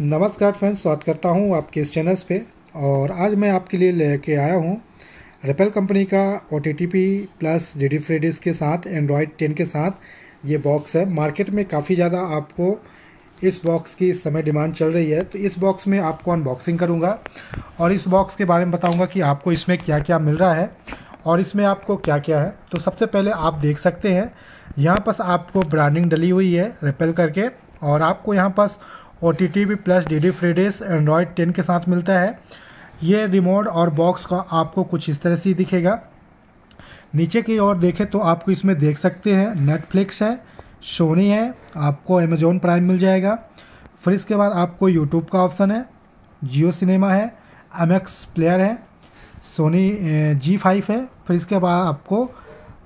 नमस्कार फ्रेंड्स स्वागत करता हूं आपके इस चैनल पे और आज मैं आपके लिए लेके आया हूं रेपेल कंपनी का O T T P plus G D free dish के साथ एंड्रॉयड टेन के साथ ये बॉक्स है मार्केट में काफ़ी ज़्यादा आपको इस बॉक्स की इस समय डिमांड चल रही है तो इस बॉक्स में आपको अनबॉक्सिंग करूँगा और इस बॉक्स के बारे में बताऊँगा कि आपको इसमें क्या क्या मिल रहा है और इसमें आपको क्या क्या है तो सबसे पहले आप देख सकते हैं यहाँ पर आपको ब्रांडिंग डली हुई है रेपेल करके और आपको यहाँ पास ओ टी टी भी plus D D free dish Android ten के साथ मिलता है ये रिमोट और बॉक्स का आपको कुछ इस तरह से दिखेगा नीचे की ओर देखें तो आपको इसमें देख सकते हैं नेटफ्लिक्स है सोनी है आपको अमेजोन प्राइम मिल जाएगा फिर इसके बाद आपको यूट्यूब का ऑप्शन है जियो सिनेमा है एम एक्स प्लेयर है सोनी जी फाइव है फिर इसके बाद आपको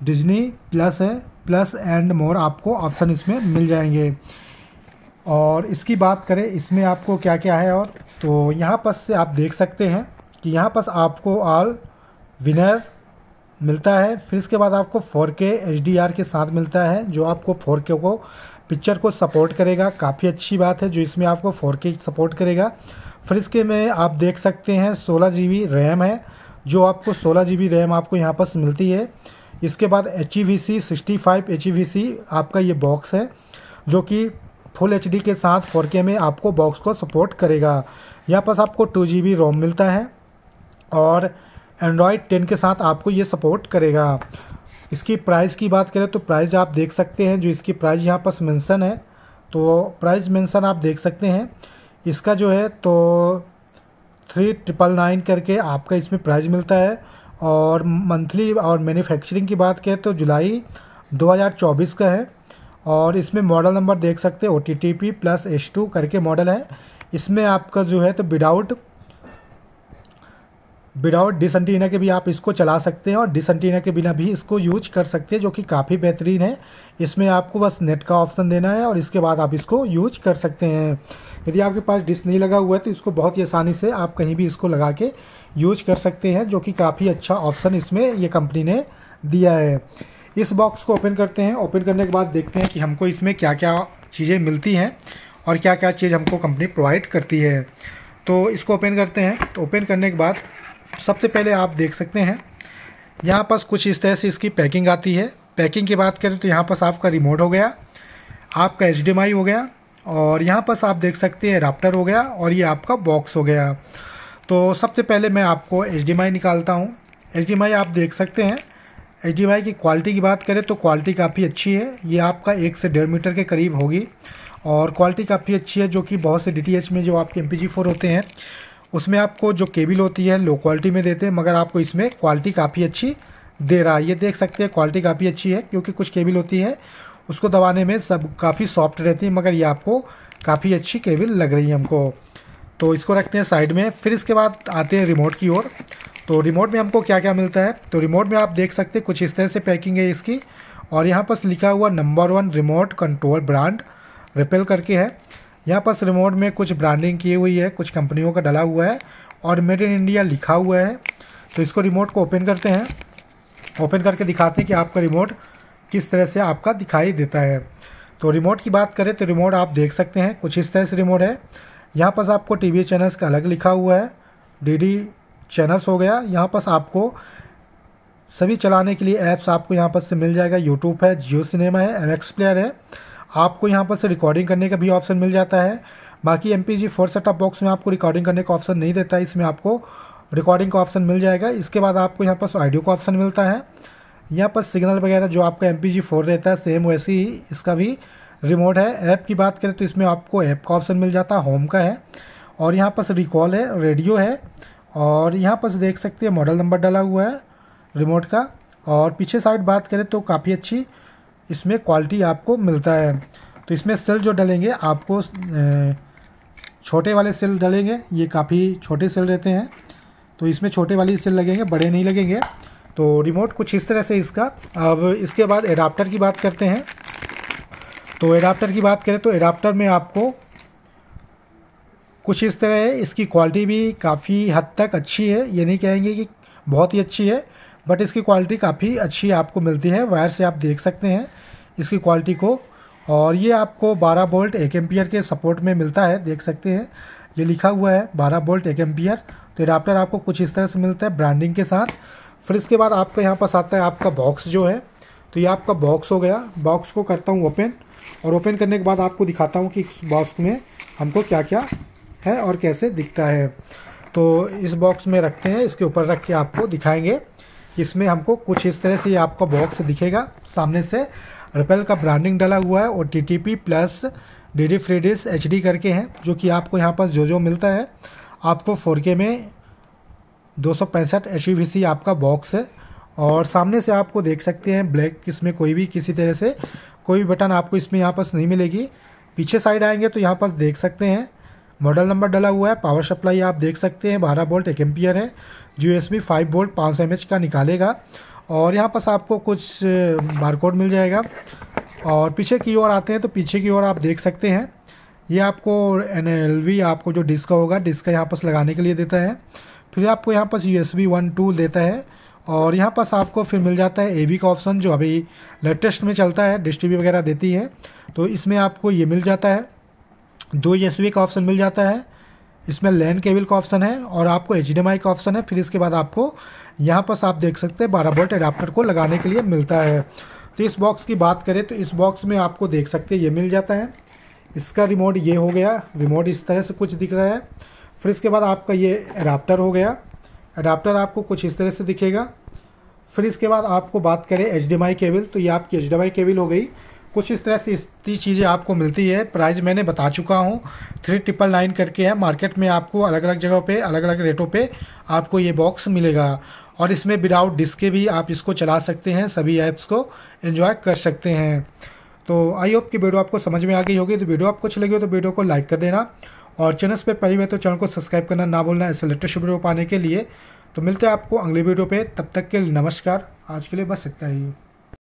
डिजनी प्लस है प्लस एंड मोर आपको ऑप्शन इसमें मिल जाएंगे और इसकी बात करें इसमें आपको क्या क्या है और तो यहाँ पर से आप देख सकते हैं कि यहाँ पर आपको ऑल विनर मिलता है फिर इसके बाद आपको 4K HDR के साथ मिलता है जो आपको 4K को पिक्चर को सपोर्ट करेगा काफ़ी अच्छी बात है जो इसमें आपको 4K सपोर्ट करेगा फिर इसके में आप देख सकते हैं सोलह जी रैम है जो आपको सोलह जी रैम आपको यहाँ पर मिलती है इसके बाद H E V C sixty five H E V C आपका ये बॉक्स है जो कि फुल एच के साथ फोर में आपको बॉक्स को सपोर्ट करेगा यहाँ पास आपको टू जी रोम मिलता है और एंड्रॉयड टेन के साथ आपको ये सपोर्ट करेगा इसकी प्राइस की बात करें तो प्राइस आप देख सकते हैं जो इसकी प्राइस यहाँ पास मेंशन है तो प्राइस मेंशन आप देख सकते हैं इसका जो है तो थ्री ट्रिपल नाइन करके आपका इसमें प्राइस मिलता है और मंथली और मैन्युफैक्चरिंग की बात करें तो जुलाई 2024 का है और इसमें मॉडल नंबर देख सकते हैं O T T P plus H two करके मॉडल है इसमें आपका जो है तो विदाउट विदाउट डिसंटीना के भी आप इसको चला सकते हैं और डिसंटीना के बिना भी इसको यूज कर सकते हैं जो कि काफ़ी बेहतरीन है इसमें आपको बस नेट का ऑप्शन देना है और इसके बाद आप इसको यूज कर सकते हैं यदि आपके पास डिस नहीं लगा हुआ है तो इसको बहुत ही आसानी से आप कहीं भी इसको लगा के यूज कर सकते हैं जो कि काफ़ी अच्छा ऑप्शन इसमें ये कंपनी ने दिया है इस बॉक्स को ओपन करते हैं ओपन करने के बाद देखते हैं कि हमको इसमें क्या क्या चीज़ें मिलती हैं और क्या क्या चीज़ हमको कंपनी प्रोवाइड करती है तो इसको ओपन करते हैं तो ओपन करने के बाद सबसे पहले आप देख सकते हैं यहाँ पास कुछ इस तरह से इसकी पैकिंग आती है पैकिंग की बात करें तो यहाँ पास आपका रिमोट हो गया आपका एच हो गया और यहाँ पास आप देख सकते हैं राप्टर हो गया और ये आपका बॉक्स हो गया तो सबसे पहले मैं आपको एच निकालता हूँ एच आप देख सकते हैं एच डी की क्वालिटी की बात करें तो क्वालिटी काफ़ी अच्छी है ये आपका एक से डेढ़ मीटर के करीब होगी और क्वालिटी काफ़ी अच्छी है जो कि बहुत से डी में जो आपके एम पी होते हैं उसमें आपको जो केबिल होती है लो क्वालिटी में देते हैं मगर आपको इसमें क्वालिटी काफ़ी अच्छी दे रहा है ये देख सकते हैं क्वालिटी काफ़ी अच्छी है क्योंकि कुछ केबिल होती है उसको दबाने में सब काफ़ी सॉफ्ट रहती है मगर ये आपको काफ़ी अच्छी केबिल लग रही है हमको तो इसको रखते हैं साइड में फिर इसके बाद आते हैं रिमोट की ओर तो रिमोट में हमको क्या क्या मिलता है तो रिमोट में आप देख सकते हैं कुछ इस तरह से पैकिंग है इसकी और यहाँ पर लिखा हुआ number one remote control brand रिपेल करके है यहाँ पर रिमोट में कुछ ब्रांडिंग की हुई है कुछ कंपनियों का डला हुआ है और मेड इन इंडिया लिखा हुआ है तो इसको रिमोट को ओपन करते हैं ओपन करके दिखाते हैं कि आपका रिमोट किस तरह से आपका दिखाई देता है तो रिमोट की बात करें तो रिमोट आप देख सकते हैं कुछ इस तरह से रिमोट है यहाँ पर आपको टी वी चैनल्स का अलग लिखा हुआ है डी डी चैनल्स हो गया यहाँ पर आपको सभी चलाने के लिए ऐप्स आपको यहाँ पर से मिल जाएगा यूट्यूब है जियो सिनेमा है एम प्लेयर है आपको यहाँ पर से रिकॉर्डिंग करने का भी ऑप्शन मिल जाता है बाकी M P G four setup box में आपको रिकॉर्डिंग करने का ऑप्शन नहीं देता है इसमें आपको रिकॉर्डिंग का ऑप्शन मिल जाएगा इसके बाद आपको यहाँ पर ऑडियो का ऑप्शन मिलता है यहाँ पर सिग्नल वगैरह जो आपका एम पी जी फोर रहता है सेम वैसे ही इसका भी रिमोट है ऐप की बात करें तो इसमें आपको ऐप का ऑप्शन मिल जाता है होम का है और यहाँ पर रिकॉल है रेडियो है और यहाँ पर देख सकते हैं मॉडल नंबर डाला हुआ है रिमोट का और पीछे साइड बात करें तो काफ़ी अच्छी इसमें क्वालिटी आपको मिलता है तो इसमें सेल जो डलेंगे आपको छोटे वाले सेल डलेंगे ये काफ़ी छोटे सेल रहते हैं तो इसमें छोटे वाले सेल लगेंगे बड़े नहीं लगेंगे तो रिमोट कुछ इस तरह से इसका अब इसके बाद एडाप्टर की बात करते हैं तो एडाप्टर की बात करें तो एडाप्टर में आपको कुछ इस तरह है इसकी क्वालिटी भी काफ़ी हद तक अच्छी है ये नहीं कहेंगे कि बहुत ही अच्छी है बट इसकी क्वालिटी काफ़ी अच्छी आपको मिलती है वायर से आप देख सकते हैं इसकी क्वालिटी को और ये आपको 12 बोल्ट एक एम्पियर के सपोर्ट में मिलता है देख सकते हैं ये लिखा हुआ है 12 बोल्ट एक एम्पियर तो एडाप्टर आपको कुछ इस तरह से मिलता है ब्रांडिंग के साथ फिर इसके बाद आपको यहाँ पास आता है आपका बॉक्स जो है तो ये आपका बॉक्स हो गया बॉक्स को करता हूँ ओपन और ओपन करने के बाद आपको दिखाता हूँ कि बॉक्स में हमको क्या क्या है और कैसे दिखता है तो इस बॉक्स में रखते हैं इसके ऊपर रख के आपको दिखाएंगे इसमें हमको कुछ इस तरह से आपका बॉक्स दिखेगा सामने से रिपेल का ब्रांडिंग डला हुआ है और T T P plus D D free dish H D करके हैं जो कि आपको यहाँ पर जो जो मिलता है आपको के में दो सौ पैंसठ एच वी सी आपका बॉक्स है और सामने से आपको देख सकते हैं ब्लैक इसमें कोई भी किसी तरह से कोई भी बटन आपको इसमें यहाँ पास नहीं मिलेगी पीछे साइड आएंगे तो यहाँ पास देख सकते हैं मॉडल नंबर डला हुआ है पावर सप्लाई आप देख सकते हैं बारह बोल्ट एक एम्पियर है G S B five volt पाँच सौ एम का निकालेगा और यहाँ पास आपको कुछ बारकोड मिल जाएगा और पीछे की ओर आते हैं तो पीछे की ओर आप देख सकते हैं ये आपको एन आपको जो डिस्क होगा डिस्क का यहाँ पास लगाने के लिए देता है फिर आपको यहाँ पास U S B one two देता है और यहाँ पास आपको फिर मिल जाता है ए का ऑप्शन जो अभी लेटेस्ट में चलता है डिश वगैरह देती है तो इसमें आपको ये मिल जाता है दो एस का ऑप्शन मिल जाता है इसमें लैंड केबल का ऑप्शन है और आपको एच का ऑप्शन है फिर इसके बाद आपको यहाँ पर आप देख सकते हैं बारह बोल्ट एडाप्टर को लगाने के लिए मिलता है तो इस बॉक्स की बात करें तो इस बॉक्स में आपको देख सकते हैं ये मिल जाता है इसका रिमोट ये हो गया रिमोट इस तरह से कुछ दिख रहा है फिर इसके बाद आपका ये एडाप्टर हो गया एडाप्टर आपको कुछ इस तरह से दिखेगा फिर इसके बाद आपको बात करें एच केबल तो ये आपकी एच केबल हो गई कुछ इस तरह से इतनी चीज़ें आपको मिलती है प्राइस मैंने बता चुका हूँ थ्री ट्रिपल नाइन करके है मार्केट में आपको अलग अलग जगह पे अलग अलग रेटों पे आपको ये बॉक्स मिलेगा और इसमें विदाउट डिस्के भी आप इसको चला सकते हैं सभी ऐप्स को इन्जॉय कर सकते हैं तो आई होप कि वीडियो आपको समझ में आ गई होगी तो वीडियो आपको अच्छी लगी हो तो वीडियो को लाइक कर देना और चैनल पर पहली बार तो चैनल को सब्सक्राइब करना ना भूलना ऐसे लेटेस्ट वीडियो पाने के लिए तो मिलते हैं आपको अगले वीडियो पे तब तक के लिए नमस्कार आज के लिए बस इतना ही